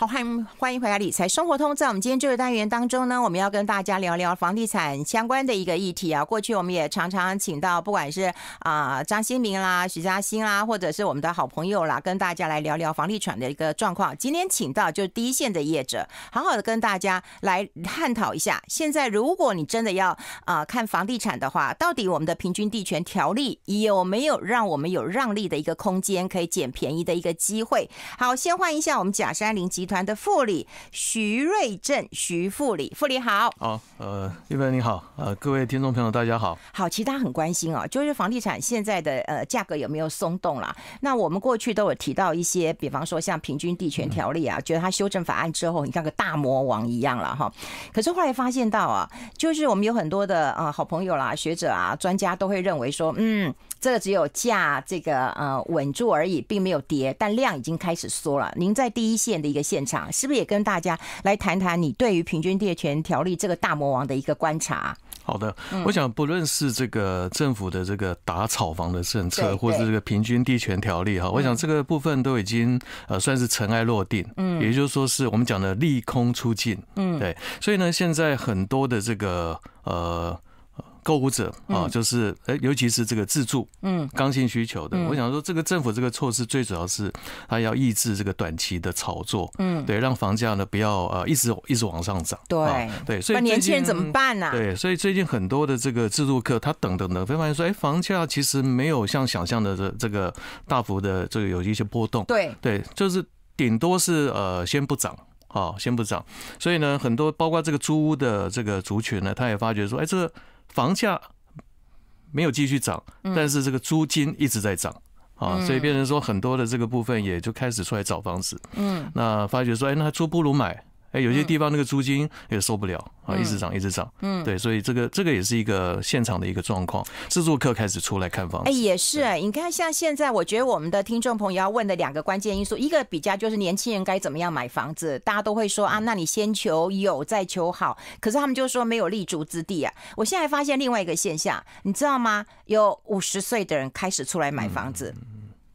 好，欢迎欢迎回来，理财生活通。在我们今天这个单元当中呢，我们要跟大家聊聊房地产相关的一个议题啊。过去我们也常常请到，不管是啊张新明啦、徐嘉欣啦，或者是我们的好朋友啦，跟大家来聊聊房地产的一个状况。今天请到就是第一线的业者，好好的跟大家来探讨一下。现在如果你真的要啊看房地产的话，到底我们的平均地权条例有没有让我们有让利的一个空间，可以捡便宜的一个机会？好，先换一下我们假山林集。团的副理徐瑞正，徐副理，副理好，好，呃，玉文你好，呃，各位听众朋友大家好，好，其实他很关心哦，就是房地产现在的呃价格有没有松动啦？那我们过去都有提到一些，比方说像《平均地权条例》啊，觉得它修正法案之后，像个大魔王一样了哈。可是后来发现到啊，就是我们有很多的啊好朋友啦、学者啊、专家都会认为说，嗯。这个只有价这个呃稳住而已，并没有跌，但量已经开始缩了。您在第一线的一个现场，是不是也跟大家来谈谈你对于平均地权条例这个大魔王的一个观察？好的，我想不论是这个政府的这个打炒房的政策，或者这个平均地权条例哈，我想这个部分都已经呃算是尘埃落定，嗯，也就是说是我们讲的利空出尽，嗯，对，所以呢，现在很多的这个呃。购物者啊，就是哎，尤其是这个自住，嗯，刚性需求的。我想说，这个政府这个措施最主要是它要抑制这个短期的炒作，嗯，对，让房价呢不要呃一直一直往上涨。对对，所以年轻人怎么办呢？对，所以最近很多的这个自住客，他等等等，发现说，哎，房价其实没有像想象的这这个大幅的这个有一些波动。对对，就是顶多是呃先不涨啊，先不涨。所以呢，很多包括这个租屋的这个族群呢，他也发觉说，哎，这。房价没有继续涨，但是这个租金一直在涨啊，所以变成说很多的这个部分也就开始出来找房子。嗯，那发觉说，哎，那租不如买。哎，有些地方那个租金也受不了啊，一直涨，一直涨。嗯，对，所以这个这个也是一个现场的一个状况，自作客开始出来看房哎，也是，你看像现在，我觉得我们的听众朋友要问的两个关键因素，一个比较就是年轻人该怎么样买房子，大家都会说啊，那你先求有再求好，可是他们就说没有立足之地啊。我现在发现另外一个现象，你知道吗？有五十岁的人开始出来买房子。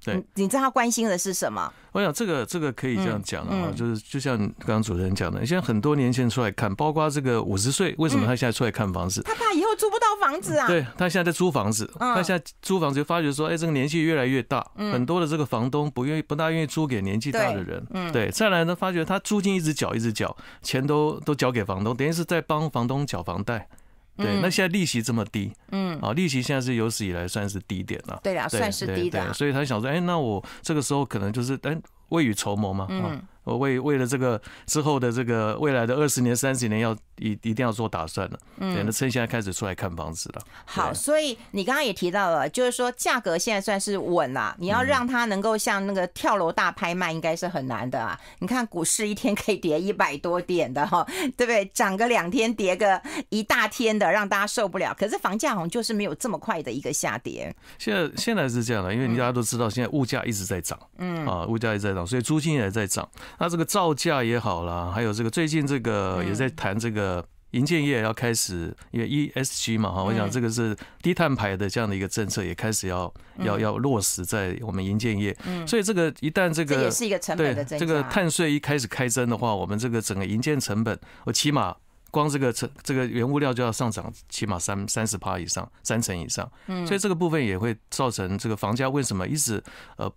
对，你知道他关心的是什么？我想这个这个可以这样讲啊，就是就像刚刚主持人讲的，现在很多年前出来看，包括这个五十岁，为什么他现在出来看房子？他怕以后租不到房子啊。对他现在在租房子，他现在租房子就发觉说，哎，这个年纪越来越大，很多的这个房东不愿意不大愿意租给年纪大的人。对，再来呢，发觉他租金一直缴一直缴，钱都都交给房东，等于是在帮房东缴房贷。对，那现在利息这么低，嗯，啊，利息现在是有史以来算是低点了，对呀，算是低的，所以他想说，哎，那我这个时候可能就是，哎，未雨绸缪嘛，嗯，我为为了这个之后的这个未来的二十年、三十年，要一一定要做打算了，嗯，那趁现在开始出来看房子了。好，所以你刚刚也提到了，就是说价格现在算是稳了，你要让它能够像那个跳楼大拍卖，应该是很难的啊。你看股市一天可以跌一百多点的哈，对不对？涨个两天，跌个一大天的，让大家受不了。可是房价好像就是没有这么快的一个下跌。现在现在是这样的，因为你大家都知道，现在物价一直在涨，嗯啊，物价一直在涨，所以租金也在涨。那这个造价也好啦，还有这个最近这个也在谈这个银建业要开始，因为 ESG 嘛哈，我想这个是低碳排的这样的一个政策也开始要要要落实在我们银建业，所以这个一旦这个也是一个成本的这个碳税一开始开征的话，我们这个整个银建成本，我起码光这个成这个原物料就要上涨起码三三十以上，三成以上，所以这个部分也会造成这个房价为什么一直呃。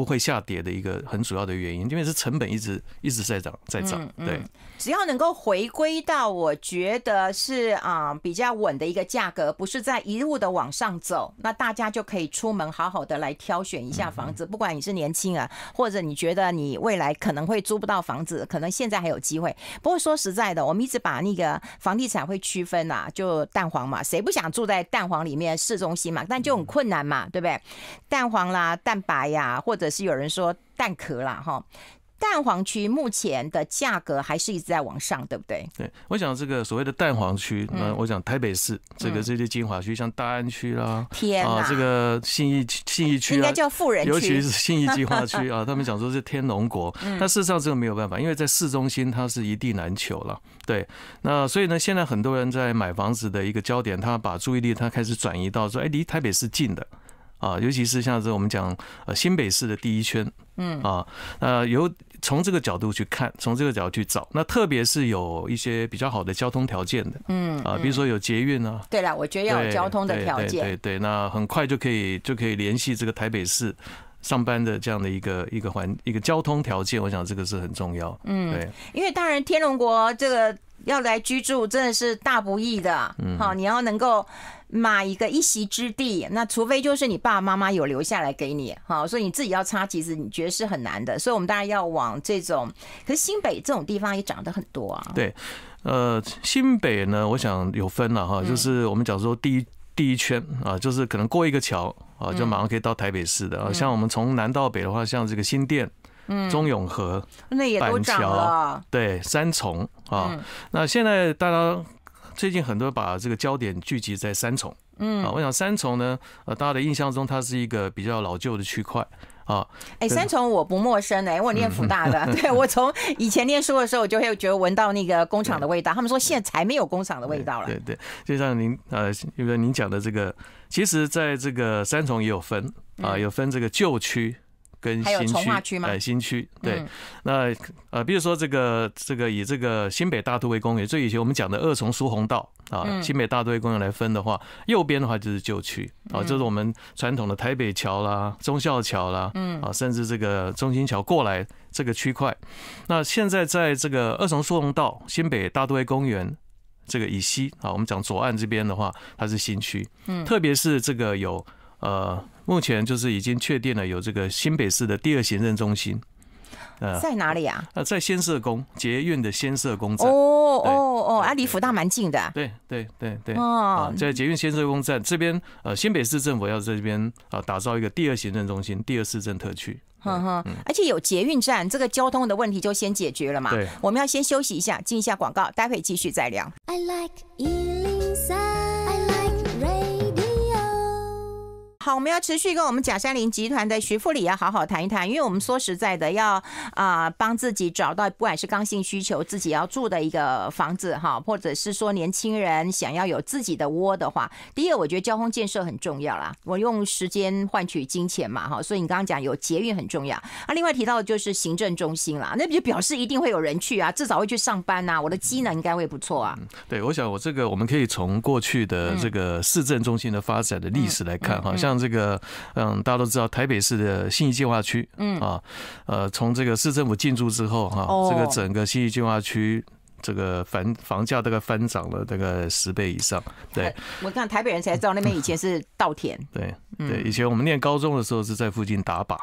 不会下跌的一个很主要的原因，因为是成本一直一直在涨，在涨。对，只要能够回归到我觉得是啊比较稳的一个价格，不是在一路的往上走，那大家就可以出门好好的来挑选一下房子。不管你是年轻人，或者你觉得你未来可能会租不到房子，可能现在还有机会。不过说实在的，我们一直把那个房地产会区分呐，就蛋黄嘛，谁不想住在蛋黄里面市中心嘛？但就很困难嘛，对不对？蛋黄啦，蛋白呀，或者。是有人说蛋壳啦哈，蛋黄区目前的价格还是一直在往上，对不对？对我想这个所谓的蛋黄区，那我想台北市这个这些精华区，像大安区啦，天啊，这个信义信义区应该叫富人区，尤其是信义计划区 啊，他们讲说是天龙国，那事实上这个没有办法，因为在市中心它是一地难求了。对，那所以呢，现在很多人在买房子的一个焦点，他把注意力他开始转移到说，哎，离台北市近的。啊，尤其是像是我们讲呃新北市的第一圈，嗯啊，呃由从这个角度去看，从这个角度去找，那特别是有一些比较好的交通条件的，嗯啊，比如说有捷运啊，对啦，我觉得要有交通的条件，对对，那很快就可以就可以联系这个台北市上班的这样的一个一个环一个交通条件，我想这个是很重要，嗯，对，因为当然天龙国这个要来居住真的是大不易的，嗯，好，你要能够。买一个一席之地，那除非就是你爸爸妈妈有留下来给你，哈，所以你自己要插，其实你觉得是很难的。所以，我们当然要往这种，可是新北这种地方也涨得很多啊。对，呃，新北呢，我想有分了哈，就是我们讲说第一第一圈啊，就是可能过一个桥啊，就马上可以到台北市的啊。像我们从南到北的话，像这个新店、中永和、板桥，对，三重啊，那现在大家。最近很多把这个焦点聚集在三重，嗯啊，我想三重呢，呃，大家的印象中它是一个比较老旧的区块啊。哎，三重我不陌生呢，因为我念福大的，对我从以前念书的时候，我就会觉得闻到那个工厂的味道。他们说现在才没有工厂的味道了。对对，就像您呃，因为您讲的这个，其实在这个三重也有分啊，有分这个旧区。跟新区吗？哎，新区对，那呃，比如说这个这个以这个新北大都会公园，就以前我们讲的二重疏洪道啊，新北大都会公园来分的话，右边的话就是旧区啊，就是我们传统的台北桥啦、中孝桥啦，嗯啊，甚至这个中心桥过来这个区块，那现在在这个二重疏洪道、新北大都会公园这个以西啊，我们讲左岸这边的话，它是新区，嗯，特别是这个有呃。目前就是已经确定了有这个新北市的第二行政中心，呃，在哪里啊？呃，在先设宫捷运的先设宫站。哦哦哦，啊，离福大蛮近的。对对对对。哦，在捷运先设宫站这边，呃，新北市政府要在这边啊打造一个第二行政中心、第二市政特区。哼哼，而且有捷运站，这个交通的问题就先解决了嘛。对，我们要先休息一下，进一下广告，待会继续再聊。好，我们要持续跟我们假山林集团的徐副理要好好谈一谈，因为我们说实在的，要啊帮自己找到不管是刚性需求自己要住的一个房子哈，或者是说年轻人想要有自己的窝的话，第一，我觉得交通建设很重要啦。我用时间换取金钱嘛，哈，所以你刚刚讲有捷运很重要啊。另外提到的就是行政中心啦，那就表示一定会有人去啊，至少会去上班呐。我的机能应该会不错啊。对，我想我这个我们可以从过去的这个市政中心的发展的历史来看，好像。像这个，嗯，大家都知道台北市的信义计划区，嗯啊，呃，从这个市政府进驻之后，哈，这个整个信义计划区，这个房房价大概翻涨了大概十倍以上。对，我看台北人才知道那边以前是稻田。对，对，以前我们念高中的时候是在附近打靶。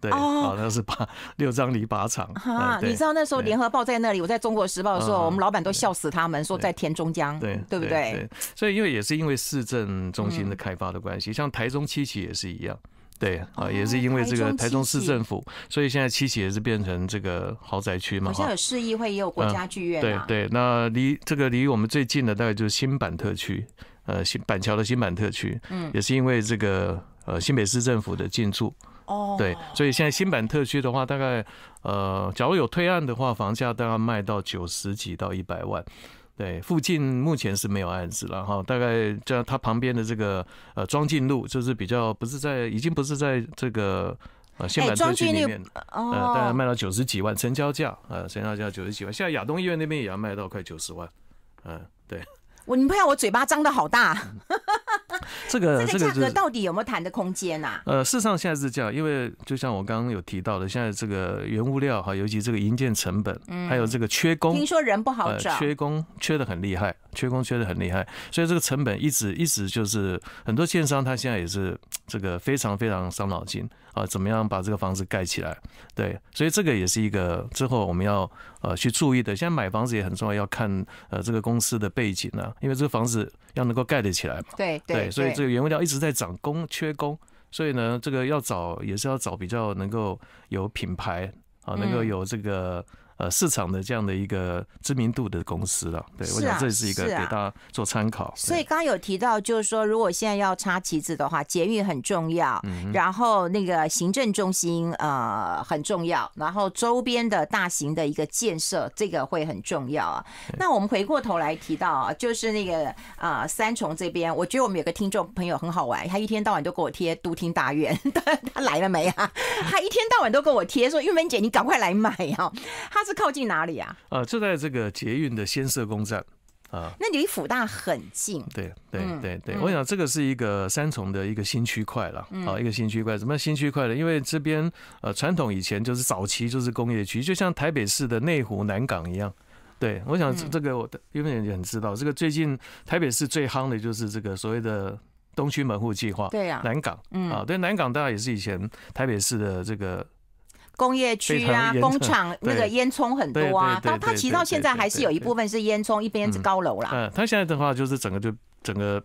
对好那是八六张犁靶场。哈，你知道那时候《联合报》在那里，我在中国时报的时候，我们老板都笑死他们，说在田中江，对对不对？所以，因为也是因为市政中心的开发的关系，像台中七期也是一样，对啊，也是因为这个台中市政府，所以现在七期也是变成这个豪宅区嘛。好像有市议会，也有国家剧院。对对，那离这个离我们最近的大概就是新版特区，呃，新板桥的新版特区，嗯，也是因为这个呃新北市政府的进驻。哦，对，所以现在新版特区的话，大概呃，假如有推案的话，房价大概卖到九十几到一百万。对，附近目前是没有案子，然后大概像它旁边的这个呃庄进路，就是比较不是在，已经不是在这个呃新版特区里面呃，大概卖到九十几万成交价呃，成交价九十几万。现在亚东医院那边也要卖到快九十万，嗯，对。我你不要，我嘴巴张的好大。这个这个价格到底有没有谈的空间呐？呃，事实上现在是这样，因为就像我刚刚有提到的，现在这个原物料哈，尤其这个银件成本，还有这个缺工，听说人不好找，缺工缺得很厉害，缺工缺得很厉害，所以这个成本一直一直就是很多线商他现在也是这个非常非常伤脑筋。啊，怎么样把这个房子盖起来？对，所以这个也是一个之后我们要呃去注意的。现在买房子也很重要，要看呃这个公司的背景啊，因为这个房子要能够盖得起来嘛。对对，所以这个原物料一直在涨，工缺工，所以呢，这个要找也是要找比较能够有品牌啊，能够有这个。呃，市场的这样的一个知名度的公司了，对我想这是一个给大家做参考。所以刚刚有提到，就是说如果现在要插旗子的话，捷运很重要，嗯，然后那个行政中心呃很重要，然后周边的大型的一个建设，这个会很重要啊。那我们回过头来提到，啊，就是那个啊三重这边，我觉得我们有个听众朋友很好玩，他一天到晚都给我贴都听大院，他 他来了没啊？他一天到晚都给我贴说玉门姐，你赶快来买啊！他。是靠近哪里啊？呃，就在这个捷运的先设工站啊，那离辅大很近。对对对对，我想这个是一个三重的一个新区块了啊，一个新区块什么新区块呢？因为这边呃，传统以前就是早期就是工业区，就像台北市的内湖南港一样。对我想这个我的，因为也很知道这个最近台北市最夯的就是这个所谓的东区门户计划，对呀，南港，嗯啊，对，南港当然也是以前台北市的这个。工业区啊，工厂那个烟囱很多啊。到它其实到现在还是有一部分是烟囱，一边是高楼啦。嗯，它现在的话就是整个就整个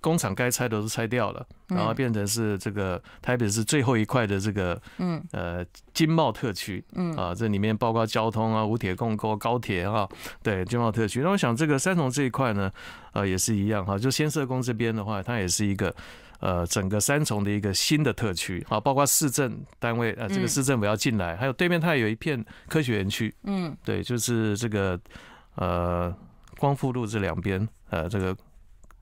工厂该拆的都拆掉了，然后变成是这个台北是最后一块的这个嗯呃经贸特区啊，这里面包括交通啊，五铁共构高铁哈，对经贸特区。那我想这个三重这一块呢，呃也是一样哈，就先社工这边的话，它也是一个。呃，整个三重的一个新的特区啊，包括市政单位，呃，这个市政府要进来，还有对面它有一片科学园区，嗯，对，就是这个呃，光复路这两边呃，这个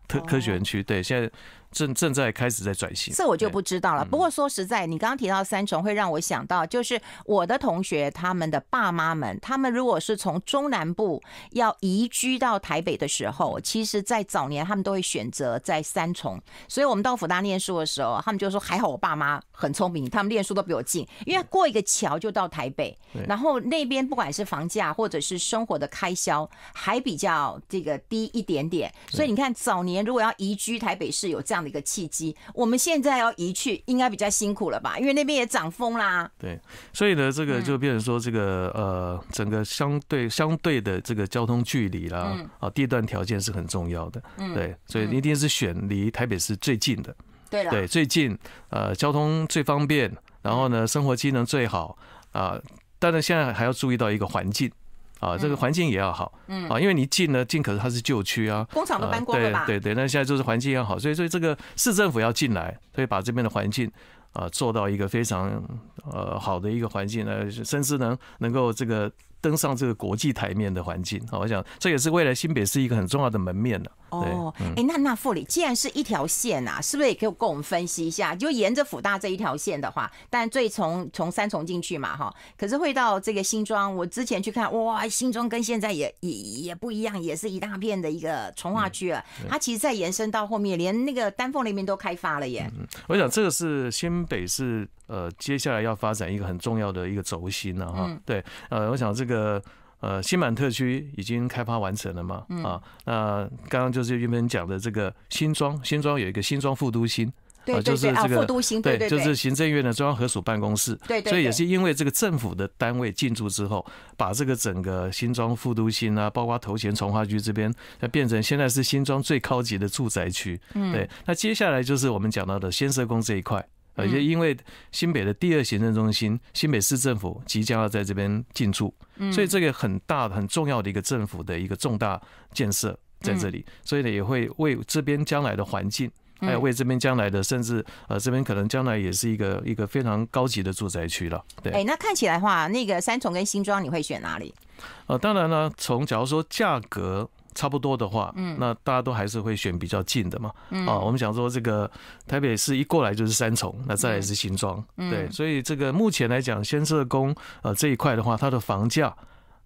特科学园区，对，现在。正正在开始在转型，这我就不知道了。不过说实在，你刚刚提到三重，会让我想到，就是我的同学他们的爸妈们，他们如果是从中南部要移居到台北的时候，其实，在早年他们都会选择在三重。所以，我们到福大念书的时候，他们就说：“还好我爸妈很聪明，他们念书都比我近，因为过一个桥就到台北。然后那边不管是房价或者是生活的开销，还比较这个低一点点。所以你看，早年如果要移居台北市，有这样。的一个契机，我们现在要移去，应该比较辛苦了吧？因为那边也涨风啦。对，所以呢，这个就变成说，这个呃，整个相对相对的这个交通距离啦，啊，地段条件是很重要的。嗯、对，所以一定是选离台北市最近的。对了，对，最近呃，交通最方便，然后呢，生活机能最好啊。但是现在还要注意到一个环境。啊，这个环境也要好，嗯，啊，因为你进呢进，可是它是旧区啊，工厂都搬过了吧？对对对，那现在就是环境要好，所以所以这个市政府要进来，所以把这边的环境啊做到一个非常呃好的一个环境呢，甚至能能够这个。登上这个国际台面的环境，好，我想这也是未来新北市一个很重要的门面了。哦，哎，那那富里既然是一条线啊，是不是也可以跟我们分析一下？就沿着辅大这一条线的话，但最从从三重进去嘛，哈，可是会到这个新庄。我之前去看，哇，新庄跟现在也也也不一样，也是一大片的一个从化区啊。它其实再延伸到后面，连那个丹凤那边都开发了耶。我想这个是新北市呃，接下来要发展一个很重要的一个轴心了哈。对，呃，我想这个。个呃，新满特区已经开发完成了嘛？啊，那刚刚就是原本讲的这个新庄，新庄有一个新庄副都心，对，就是这个副都心，对，就是行政院的中央合署办公室。对，所以也是因为这个政府的单位进驻之后，把这个整个新庄副都心啊，包括头前、从化区这边，它变成现在是新庄最高级的住宅区。嗯，对。那接下来就是我们讲到的先社工这一块。而且因为新北的第二行政中心新北市政府即将要在这边进驻，所以这个很大的、很重要的一个政府的一个重大建设在这里，所以呢也会为这边将来的环境，还有为这边将来的，甚至呃这边可能将来也是一个一个非常高级的住宅区了。对，哎，那看起来话，那个三重跟新庄你会选哪里？呃，当然了，从假如说价格。差不多的话，那大家都还是会选比较近的嘛。啊，我们想说这个台北市一过来就是三重，那再来是新庄，对，所以这个目前来讲，先社工呃这一块的话，它的房价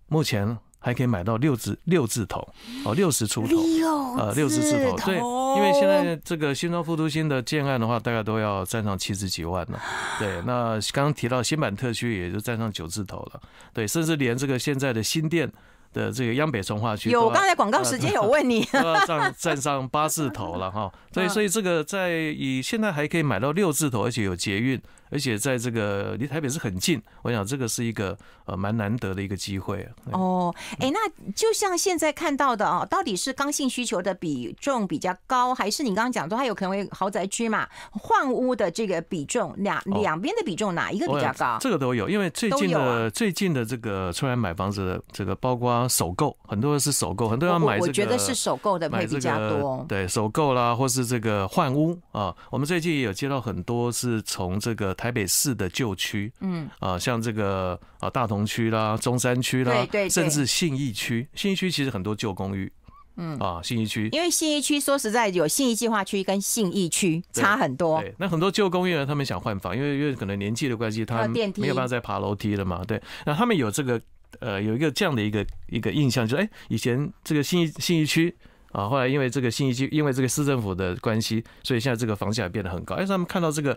目前还可以买到六字六字头哦，六十出头，啊，六十字头。对，因为现在这个新庄复都新的建案的话，大概都要占上七十几万了。对，那刚刚提到新版特区，也就占上九字头了。对，甚至连这个现在的新店。的这个央北从化区有，刚才广告时间有问你，站上八字头了哈，对，所以这个在以现在还可以买到六字头，而且有捷运，而且在这个离台北是很近，我想这个是一个呃蛮难得的一个机会哦。哎，那就像现在看到的哦，到底是刚性需求的比重比较高，还是你刚刚讲说它有可能为豪宅区嘛？换屋的这个比重，两两边的比重哪一个比较高？这个都有，因为最近的最近的这个出来买房子的这个包括。首购很多是首购，很多人买我觉得是首购的会比较多。对，首购啦，或是这个换屋啊。我们最近也有接到很多是从这个台北市的旧区，嗯啊，像这个啊大同区啦、中山区啦，对对，甚至信义区。信义区其实很多旧公寓，嗯啊，信义区。因为信义区说实在有信义计划区跟信义区差很多。对，那很多旧公寓呢，他们想换房，因为因为可能年纪的关系，他没有办法再爬楼梯了嘛。对，那他们有这个。呃，有一个这样的一个一个印象，就是哎，以前这个信义信义区啊，后来因为这个信义区，因为这个市政府的关系，所以现在这个房价也变得很高。哎，他们看到这个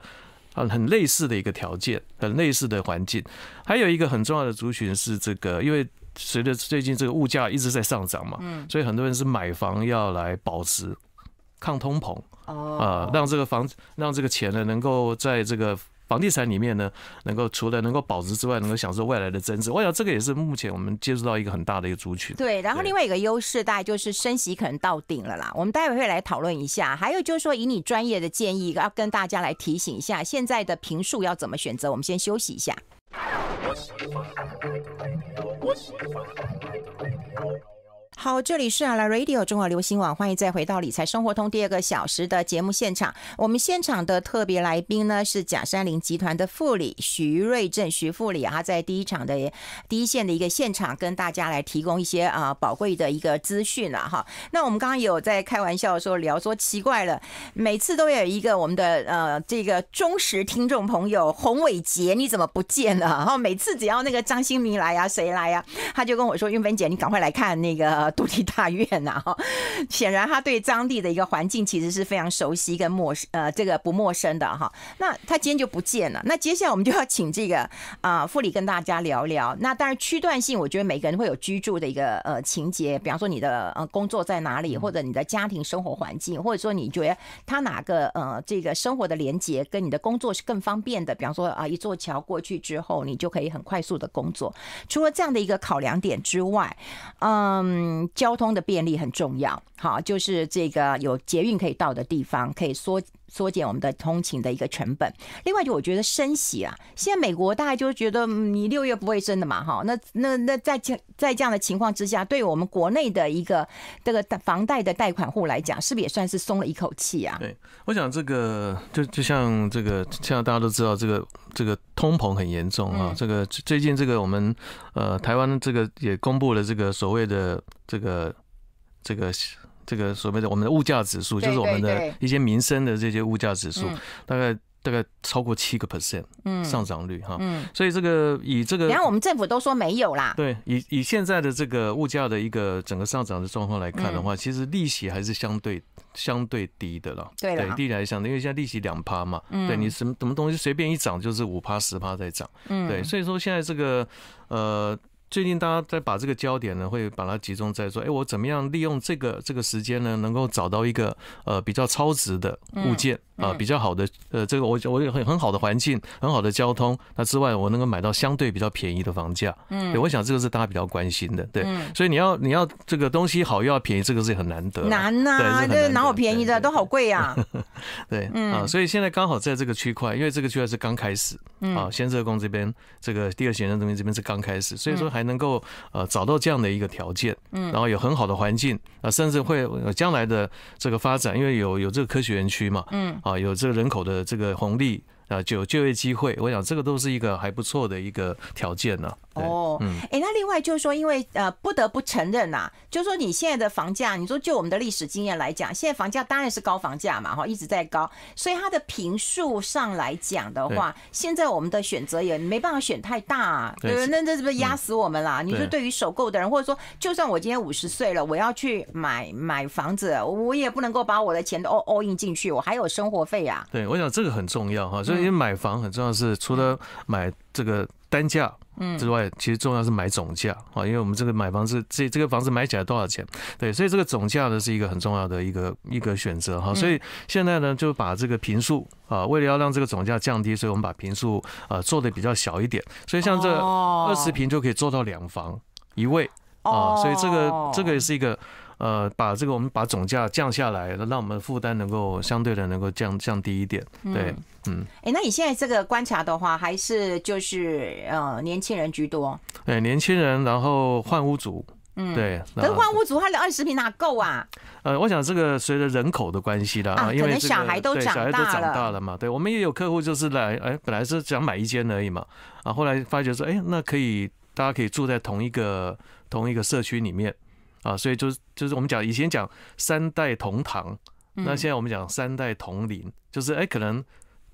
很很类似的一个条件，很类似的环境。还有一个很重要的族群是这个，因为随着最近这个物价一直在上涨嘛，所以很多人是买房要来保值，抗通膨，啊，让这个房子，让这个钱呢能够在这个。房地产里面呢，能够除了能够保值之外，能够享受外来的增值。我想这个也是目前我们接触到一个很大的一个族群。对，然后另外一个优势大概就是升息可能到顶了啦。我们待会会来讨论一下。还有就是说，以你专业的建议，要跟大家来提醒一下，现在的平数要怎么选择。我们先休息一下。好，这里是阿拉 Radio 中华流行网，欢迎再回到理财生活通第二个小时的节目现场。我们现场的特别来宾呢是假山林集团的副理徐瑞正、徐副理，他在第一场的第一线的一个现场，跟大家来提供一些啊宝贵的一个资讯了哈。那我们刚刚有在开玩笑的时候聊说，奇怪了，每次都有一个我们的呃这个忠实听众朋友洪伟杰，你怎么不见了？哈，每次只要那个张新明来呀，谁来呀，他就跟我说：“玉芬姐，你赶快来看那个。”独立大院呐，哈，显然他对当地的一个环境其实是非常熟悉跟陌生，呃，这个不陌生的哈。那他今天就不见了。那接下来我们就要请这个啊副里跟大家聊聊。那当然区段性，我觉得每个人会有居住的一个呃情节，比方说你的呃工作在哪里，或者你的家庭生活环境，或者说你觉得他哪个呃这个生活的连接跟你的工作是更方便的，比方说啊一座桥过去之后，你就可以很快速的工作。除了这样的一个考量点之外，嗯。交通的便利很重要，好，就是这个有捷运可以到的地方，可以缩。缩减我们的通勤的一个成本，另外就我觉得升息啊，现在美国大概就觉得你六月不会升的嘛，哈，那那那在在这样的情况之下，对我们国内的一个这个房贷的贷款户来讲，是不是也算是松了一口气啊？对，我想这个就就像这个，现在大家都知道这个这个通膨很严重啊，这个最近这个我们呃台湾这个也公布了这个所谓的这个这个。这个所谓的我们的物价指数，就是我们的一些民生的这些物价指数，大概大概超过七个 percent，嗯，上涨率哈。嗯，所以这个以这个，然后我们政府都说没有啦。对，以以现在的这个物价的一个整个上涨的状况来看的话，其实利息还是相对相对低的了。对对，第来相来讲，因为现在利息两趴嘛，对，你什么什么东西随便一涨就是五趴十趴在涨。嗯，对，所以说现在这个，呃。最近大家在把这个焦点呢，会把它集中在说，哎，我怎么样利用这个这个时间呢，能够找到一个呃比较超值的物件啊，比较好的呃，这个我我有很很好的环境，很好的交通，那之外我能够买到相对比较便宜的房价。嗯，我想这个是大家比较关心的。对，所以你要你要这个东西好又要便宜，这个是很难得。难呐，这哪有便宜的，都好贵呀。对，嗯啊，所以现在刚好在这个区块，因为这个区块是刚开始，嗯啊，仙社工这边这个第二行政中心这边是刚开始，所以说还能够呃找到这样的一个条件，嗯，然后有很好的环境，啊，甚至会将来的这个发展，因为有有这个科学园区嘛，嗯，啊，有这个人口的这个红利，啊，就有就业机会，我想这个都是一个还不错的一个条件呢。哦，哎，那另外就是说，因为呃，不得不承认呐，就是说，你现在的房价，你说就我们的历史经验来讲，现在房价当然是高房价嘛，哈，一直在高，所以它的平数上来讲的话，现在我们的选择也没办法选太大，对不对？那这是不是压死我们啦？你说对于首购的人，或者说，就算我今天五十岁了，我要去买买房子，我也不能够把我的钱都 all all in 进去，我还有生活费呀。对，我想这个很重要哈，所以买房很重要，是除了买这个。单价之外，其实重要是买总价啊，因为我们这个买房子，这这个房子买起来多少钱？对，所以这个总价呢是一个很重要的一个一个选择哈。所以现在呢就把这个平数啊，为了要让这个总价降低，所以我们把平数啊做的比较小一点。所以像这二十平就可以做到两房一卫啊，所以这个这个也是一个。呃，把这个我们把总价降下来，让我们的负担能够相对的能够降降低一点，对，嗯。哎，那你现在这个观察的话，还是就是呃年轻人居多？哎，年轻人，然后换屋主，嗯，对，是换屋主，他的二十平哪够啊？呃，我想这个随着人口的关系的啊，因为小孩都长大了嘛，对我们也有客户就是来，哎，本来是想买一间而已嘛，啊，后来发觉说，哎，那可以，大家可以住在同一个同一个社区里面。啊，所以就是就是我们讲以前讲三代同堂，那现在我们讲三代同龄，就是哎，可能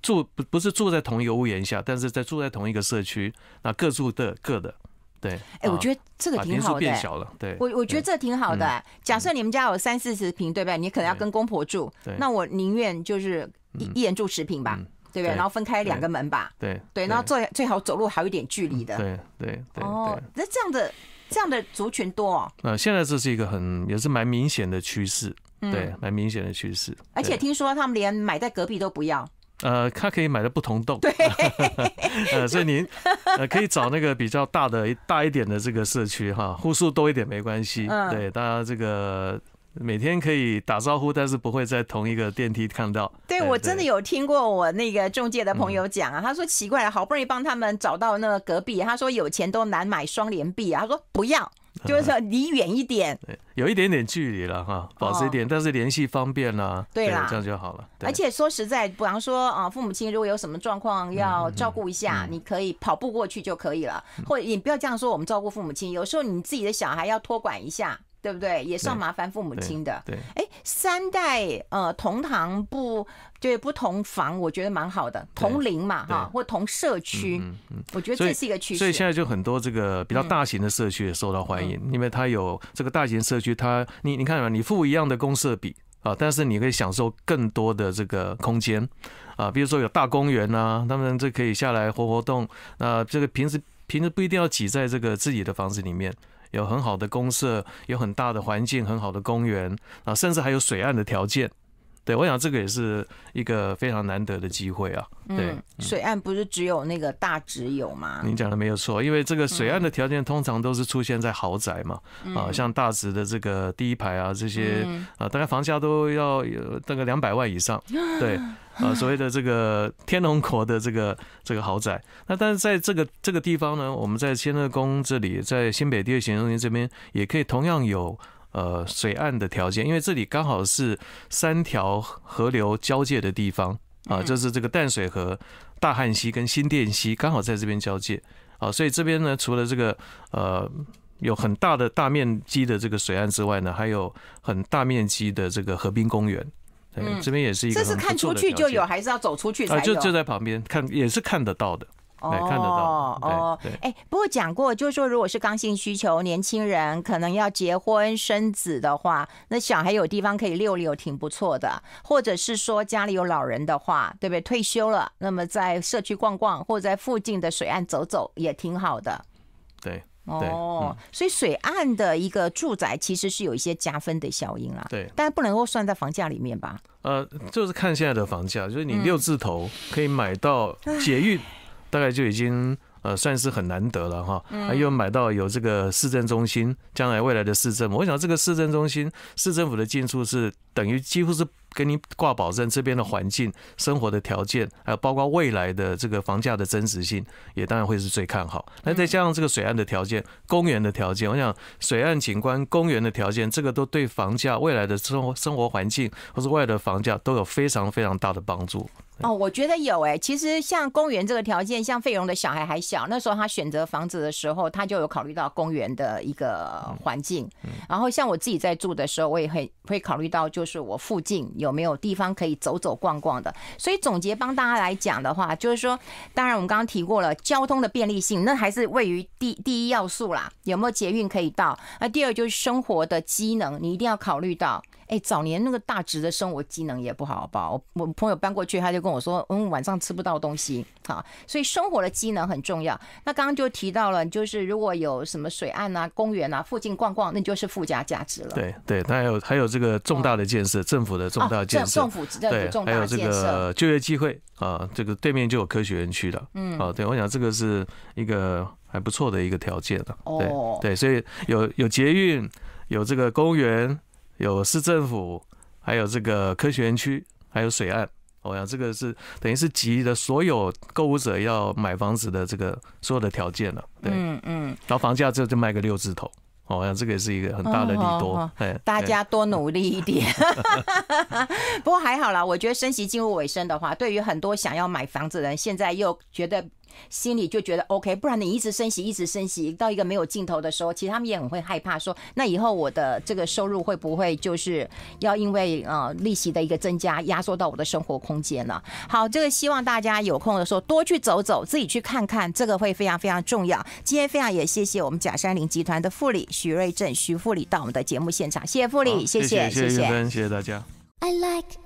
住不不是住在同一个屋檐下，但是在住在同一个社区，那各住的各的，对。哎，我觉得这个挺好的。变小了，对。我我觉得这挺好的。假设你们家有三四十平，对不对？你可能要跟公婆住，那我宁愿就是一人住十平吧，对不对？然后分开两个门吧。对对，然后最最好走路还有一点距离的。对对对对。那这样的。这样的族群多哦，呃，现在这是一个很也是蛮明显的趋势，对，蛮明显的趋势。而且听说他们连买在隔壁都不要，呃，他可以买的不同栋，对，呃，所以您呃可以找那个比较大的、大一点的这个社区哈，户数多一点没关系，对，大家这个。每天可以打招呼，但是不会在同一个电梯看到。对，我真的有听过我那个中介的朋友讲啊，他说奇怪，好不容易帮他们找到那个隔壁，他说有钱都难买双联璧啊，他说不要，就是说离远一点，有一点点距离了哈，保持一点，但是联系方便啦。对啦，这样就好了。而且说实在，比方说啊，父母亲如果有什么状况要照顾一下，你可以跑步过去就可以了，或者你不要这样说，我们照顾父母亲，有时候你自己的小孩要托管一下。对不对？也算麻烦父母亲的。对。哎，三代呃同堂不，对不同房，我觉得蛮好的。同龄嘛，哈，或同社区，我觉得这是一个趋势。所以现在就很多这个比较大型的社区也受到欢迎，因为它有这个大型社区，它你你看嘛，你付一样的公社比啊，但是你可以享受更多的这个空间啊，比如说有大公园呐，他们这可以下来活活动，那这个平时平时不一定要挤在这个自己的房子里面。有很好的公社，有很大的环境，很好的公园啊，甚至还有水岸的条件。对，我想这个也是一个非常难得的机会啊。对，水岸不是只有那个大直有吗？你讲的没有错，因为这个水岸的条件通常都是出现在豪宅嘛。啊，像大直的这个第一排啊，这些啊，大概房价都要有大概两百万以上。对，啊，所谓的这个天龙国的这个这个豪宅。那但是在这个这个地方呢，我们在千乐宫这里，在新北第二行政区这边，也可以同样有。呃，水岸的条件，因为这里刚好是三条河流交界的地方啊，就是这个淡水河、大汉溪跟新店溪刚好在这边交界啊，所以这边呢，除了这个呃有很大的大面积的这个水岸之外呢，还有很大面积的这个河滨公园，嗯，这边也是一个。这是看出去就有，还是要走出去才有？啊，就就在旁边看，也是看得到的。哦，哦，哎，不过讲过，就是说，如果是刚性需求，年轻人可能要结婚生子的话，那小孩有地方可以溜溜，挺不错的。或者是说家里有老人的话，对不对？退休了，那么在社区逛逛，或者在附近的水岸走走，也挺好的。对，哦，所以水岸的一个住宅其实是有一些加分的效应啦。对，但是不能够算在房价里面吧？呃，就是看现在的房价，就是你六字头可以买到解运。大概就已经呃算是很难得了哈，又买到有这个市政中心，将来未来的市政，我想这个市政中心、市政府的进出是等于几乎是给你挂保证，这边的环境、生活的条件，还有包括未来的这个房价的真实性，也当然会是最看好。那再加上这个水岸的条件、公园的条件，我想水岸景观、公园的条件，这个都对房价未来的生活生活环境或是未来的房价都有非常非常大的帮助。哦，我觉得有诶。其实像公园这个条件，像费荣的小孩还小，那时候他选择房子的时候，他就有考虑到公园的一个环境。然后像我自己在住的时候，我也会会考虑到，就是我附近有没有地方可以走走逛逛的。所以总结帮大家来讲的话，就是说，当然我们刚刚提过了，交通的便利性，那还是位于第第一要素啦。有没有捷运可以到？那第二就是生活的机能，你一定要考虑到。哎，早年那个大直的生活机能也不好不好？我朋友搬过去他就。跟我说：“嗯，晚上吃不到东西，好，所以生活的机能很重要。那刚刚就提到了，就是如果有什么水岸啊、公园啊，附近逛逛，那就是附加价值了。对对，那还有还有这个重大的建设，政府的重大建设，政府对，还有这个就业机会啊，这个对面就有科学园区了。嗯，啊，对我想这个是一个还不错的一个条件了。对对，所以有有捷运，有这个公园，有市政府，还有这个科学园区，还有水岸。”好像这个是等于是集了所有购物者要买房子的这个所有的条件了，对，嗯嗯，然后房价就就卖个六字头，好像这个也是一个很大的利多，大家多努力一点。不过还好啦，我觉得升息进入尾声的话，对于很多想要买房子的人，现在又觉得。心里就觉得 OK，不然你一直升息，一直升息，到一个没有尽头的时候，其实他们也很会害怕，说那以后我的这个收入会不会就是要因为呃利息的一个增加，压缩到我的生活空间了？好，这个希望大家有空的时候多去走走，自己去看看，这个会非常非常重要。今天非常也谢谢我们假山林集团的副理徐瑞振、徐副理到我们的节目现场，谢谢副理，谢谢谢谢，谢谢大家。I like